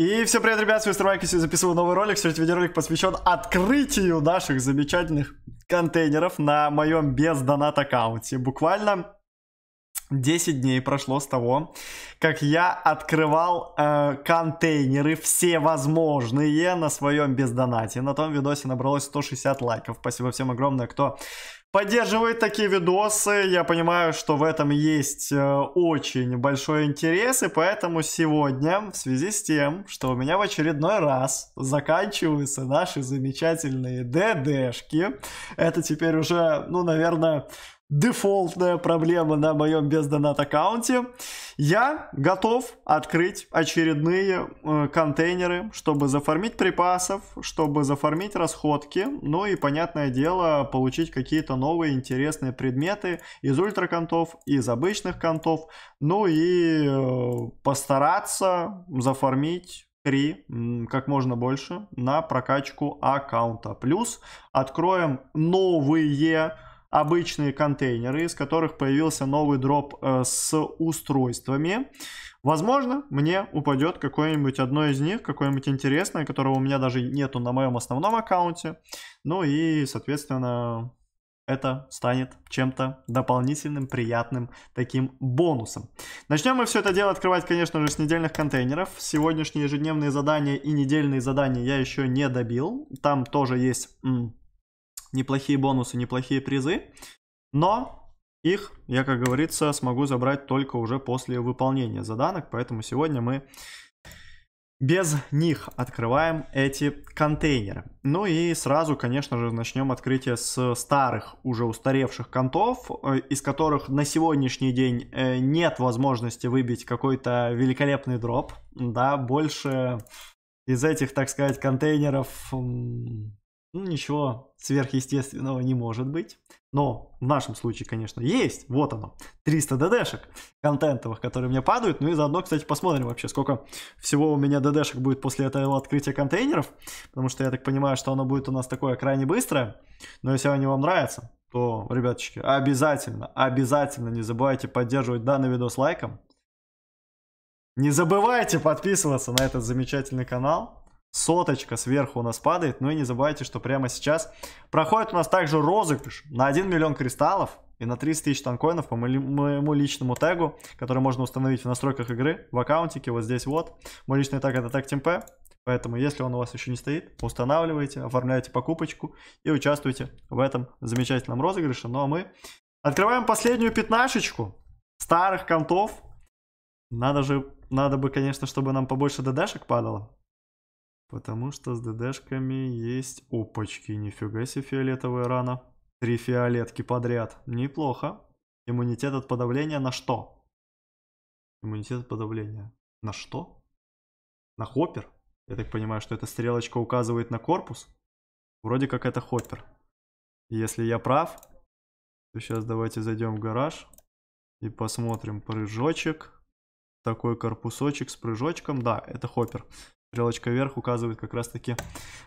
И всем привет, ребят, с вами Стройк, я записываю новый ролик. Сегодня видеоролик посвящен открытию наших замечательных контейнеров на моем без донат аккаунте. Буквально 10 дней прошло с того, как я открывал э, контейнеры все возможные на своем бездонате. На том видосе набралось 160 лайков. Спасибо всем огромное, кто поддерживает такие видосы. Я понимаю, что в этом есть э, очень большой интерес, и поэтому сегодня, в связи с тем, что у меня в очередной раз заканчиваются наши замечательные ДДшки, это теперь уже, ну, наверное, дефолтная проблема на моем бездонат аккаунте. Я готов открыть очередные э, контейнеры, чтобы зафармить припасов, чтобы зафармить расходки, ну и, понятное дело, получить какие-то новые интересные предметы из ультраконтов, из обычных контов, ну и э, постараться зафармить 3, как можно больше, на прокачку аккаунта. Плюс откроем новые обычные контейнеры, из которых появился новый дроп э, с устройствами. Возможно, мне упадет какое-нибудь одно из них, какое-нибудь интересное, которого у меня даже нету на моем основном аккаунте. Ну и, соответственно, это станет чем-то дополнительным, приятным таким бонусом. Начнем мы все это дело открывать, конечно же, с недельных контейнеров. Сегодняшние ежедневные задания и недельные задания я еще не добил. Там тоже есть неплохие бонусы, неплохие призы, но их, я, как говорится, смогу забрать только уже после выполнения заданок, поэтому сегодня мы без них открываем эти контейнеры. Ну и сразу, конечно же, начнем открытие с старых, уже устаревших контов, э, из которых на сегодняшний день э, нет возможности выбить какой-то великолепный дроп. Да, больше из этих, так сказать, контейнеров ну ничего сверхъестественного не может быть. Но в нашем случае, конечно, есть. Вот оно. 300 ДДшек контентовых, которые мне падают. Ну и заодно, кстати, посмотрим вообще, сколько всего у меня ДДшек будет после этого открытия контейнеров. Потому что я так понимаю, что оно будет у нас такое крайне быстрое. Но если они вам нравятся, то, ребяточки, обязательно, обязательно не забывайте поддерживать данный видос лайком. Не забывайте подписываться на этот замечательный канал соточка сверху у нас падает. Ну и не забывайте, что прямо сейчас проходит у нас также розыгрыш на 1 миллион кристаллов и на 30 тысяч танкоинов по моему личному тегу, который можно установить в настройках игры, в аккаунтике, вот здесь вот. Мой личный тег это тег темпе. Поэтому, если он у вас еще не стоит, устанавливайте, оформляйте покупочку и участвуйте в этом замечательном розыгрыше. Ну а мы открываем последнюю пятнашечку старых контов. Надо же, надо бы, конечно, чтобы нам побольше ДДшек падало. Потому что с ДДшками есть... Опачки, нифига себе фиолетовая рана. Три фиолетки подряд. Неплохо. Иммунитет от подавления на что? Иммунитет от подавления. На что? На хоппер? Я так понимаю, что эта стрелочка указывает на корпус? Вроде как это хоппер. Если я прав, то сейчас давайте зайдем в гараж и посмотрим прыжочек. Такой корпусочек с прыжочком. Да, это хоппер. Стрелочка вверх указывает как раз-таки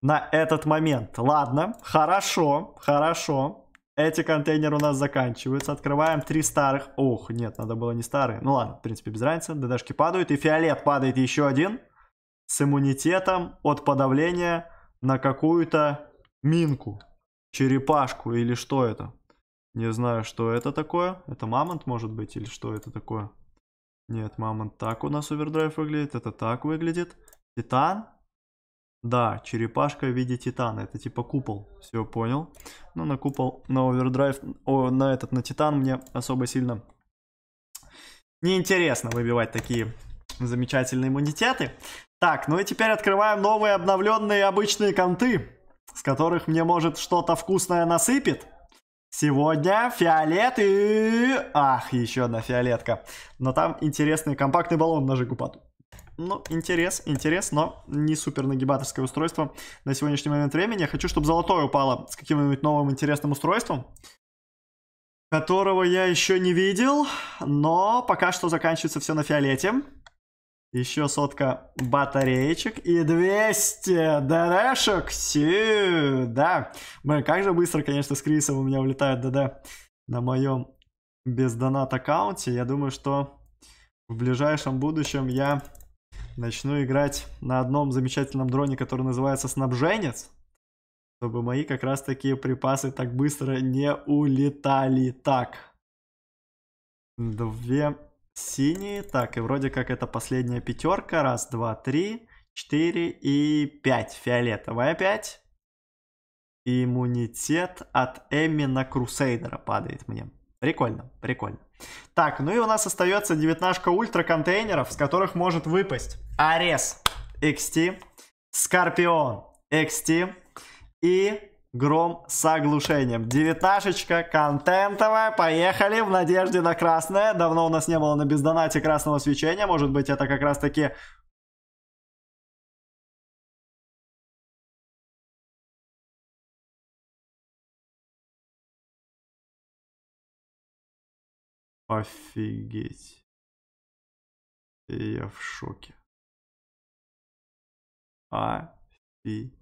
на этот момент. Ладно, хорошо, хорошо. Эти контейнеры у нас заканчиваются. Открываем три старых. Ох, нет, надо было не старые. Ну ладно, в принципе, без разницы. ДДшки падают. И фиолет падает еще один. С иммунитетом от подавления на какую-то минку. Черепашку или что это? Не знаю, что это такое. Это мамонт, может быть, или что это такое? Нет, мамонт так у нас овердрайв выглядит. Это так выглядит. Титан? Да, черепашка в виде титана. Это типа купол. Все, понял. Ну, на купол, на овердрайв, о, на этот, на титан мне особо сильно неинтересно выбивать такие замечательные иммунитеты. Так, ну и теперь открываем новые обновленные обычные конты, с которых мне, может, что-то вкусное насыпет. Сегодня фиолет и... Ах, еще одна фиолетка. Но там интересный компактный баллон на Жигупату. Ну, интерес, интерес, но не супер нагибаторское устройство на сегодняшний момент времени. Я хочу, чтобы золотое упало с каким-нибудь новым интересным устройством, которого я еще не видел, но пока что заканчивается все на фиолете. Еще сотка батареечек и 200 ДДшек сюда. Мы как же быстро, конечно, с Крисом у меня улетает ДД на моем без донат аккаунте. Я думаю, что в ближайшем будущем я начну играть на одном замечательном дроне, который называется «Снабженец», чтобы мои как раз такие припасы так быстро не улетали. Так, две синие. Так, и вроде как это последняя пятерка. Раз, два, три, четыре и пять. Фиолетовая пять. Иммунитет от Эми на Крусейдера падает мне. Прикольно, прикольно. Так, ну и у нас остается девятнашка ультра контейнеров, с которых может выпасть Арес XT, Скорпион XT и Гром с оглушением. Девятнашечка контентовая. Поехали в надежде на красное. Давно у нас не было на бездонате красного свечения. Может быть, это как раз таки Офигеть. Я в шоке. Офигеть.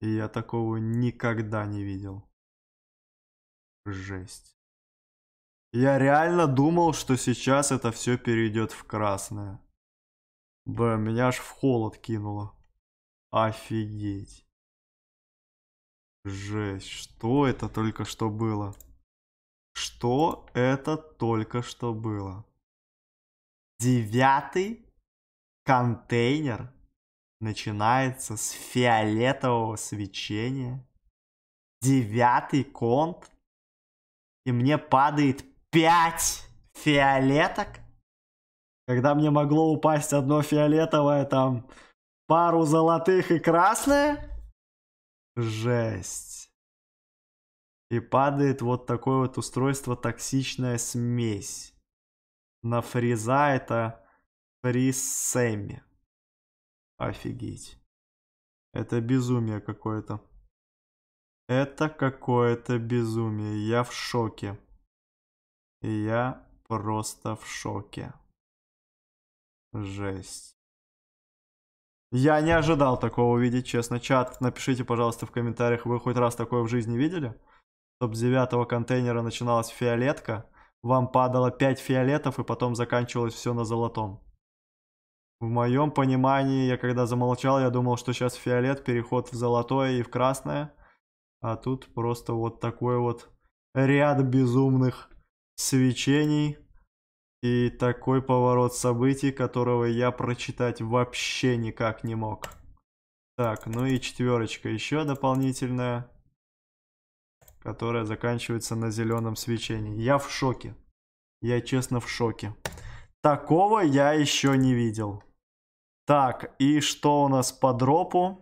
Я такого никогда не видел. Жесть. Я реально думал, что сейчас это все перейдет в красное. Б, меня аж в холод кинуло. Офигеть. Жесть, что это только что было? Что это только что было? Девятый контейнер начинается с фиолетового свечения. Девятый конт. И мне падает пять фиолеток. Когда мне могло упасть одно фиолетовое, там пару золотых и красное. Жесть. И падает вот такое вот устройство токсичная смесь. На фреза это фрисеми. Офигеть. Это безумие какое-то. Это какое-то безумие. Я в шоке. Я просто в шоке. Жесть. Я не ожидал такого увидеть, честно. Чат, напишите, пожалуйста, в комментариях, вы хоть раз такое в жизни видели? чтобы с девятого контейнера начиналась фиолетка, вам падало 5 фиолетов и потом заканчивалось все на золотом. В моем понимании, я когда замолчал, я думал, что сейчас фиолет, переход в золотое и в красное. А тут просто вот такой вот ряд безумных свечений и такой поворот событий, которого я прочитать вообще никак не мог. Так, ну и четверочка еще дополнительная которая заканчивается на зеленом свечении. Я в шоке. Я честно в шоке. Такого я еще не видел. Так, и что у нас по дропу?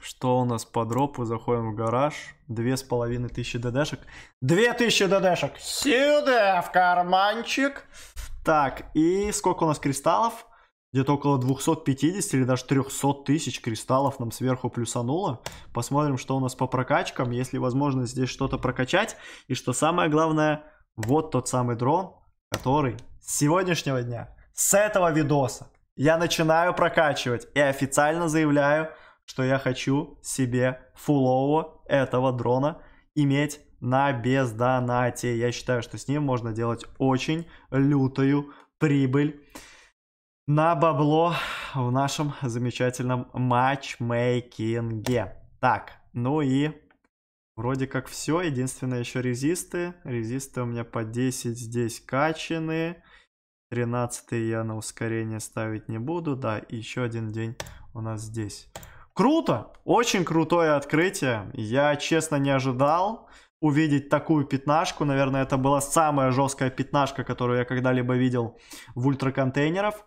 Что у нас по дропу? Заходим в гараж. Две с половиной тысячи ДДшек. Две тысячи ДДшек! Сюда, в карманчик! Так, и сколько у нас кристаллов? Где-то около 250 или даже 300 тысяч кристаллов нам сверху плюсануло. Посмотрим, что у нас по прокачкам, если возможно здесь что-то прокачать. И что самое главное, вот тот самый дрон, который с сегодняшнего дня, с этого видоса, я начинаю прокачивать и официально заявляю, что я хочу себе фулового этого дрона иметь на бездонате. Я считаю, что с ним можно делать очень лютую прибыль на бабло в нашем замечательном матчмейкинге. Так, ну и вроде как все. Единственное еще резисты. Резисты у меня по 10 здесь качаны. 13 я на ускорение ставить не буду. Да, еще один день у нас здесь. Круто! Очень крутое открытие. Я, честно, не ожидал увидеть такую пятнашку. Наверное, это была самая жесткая пятнашка, которую я когда-либо видел в ультраконтейнеров.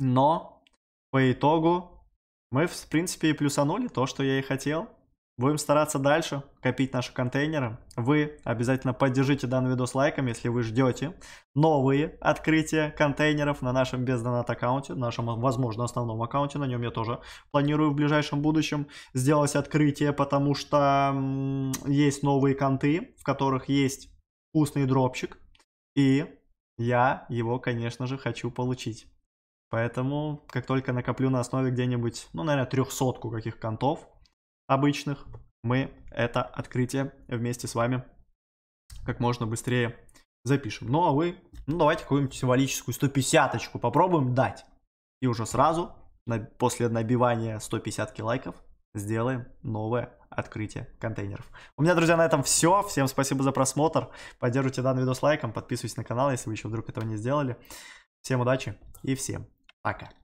Но по итогу мы, в принципе, и плюсанули то, что я и хотел. Будем стараться дальше копить наши контейнеры. Вы обязательно поддержите данный видос лайком, если вы ждете новые открытия контейнеров на нашем бездонат аккаунте, нашем, возможно, основном аккаунте. На нем я тоже планирую в ближайшем будущем сделать открытие, потому что есть новые конты, в которых есть вкусный дропчик. И я его, конечно же, хочу получить. Поэтому, как только накоплю на основе где-нибудь, ну, наверное, трехсотку каких контов обычных, мы это открытие вместе с вами как можно быстрее запишем. Ну, а вы, ну, давайте какую-нибудь символическую 150-очку попробуем дать. И уже сразу, после набивания 150 лайков, сделаем новое открытие контейнеров. У меня, друзья, на этом все. Всем спасибо за просмотр. Поддержите данный видос лайком, подписывайтесь на канал, если вы еще вдруг этого не сделали. Всем удачи и всем Пока.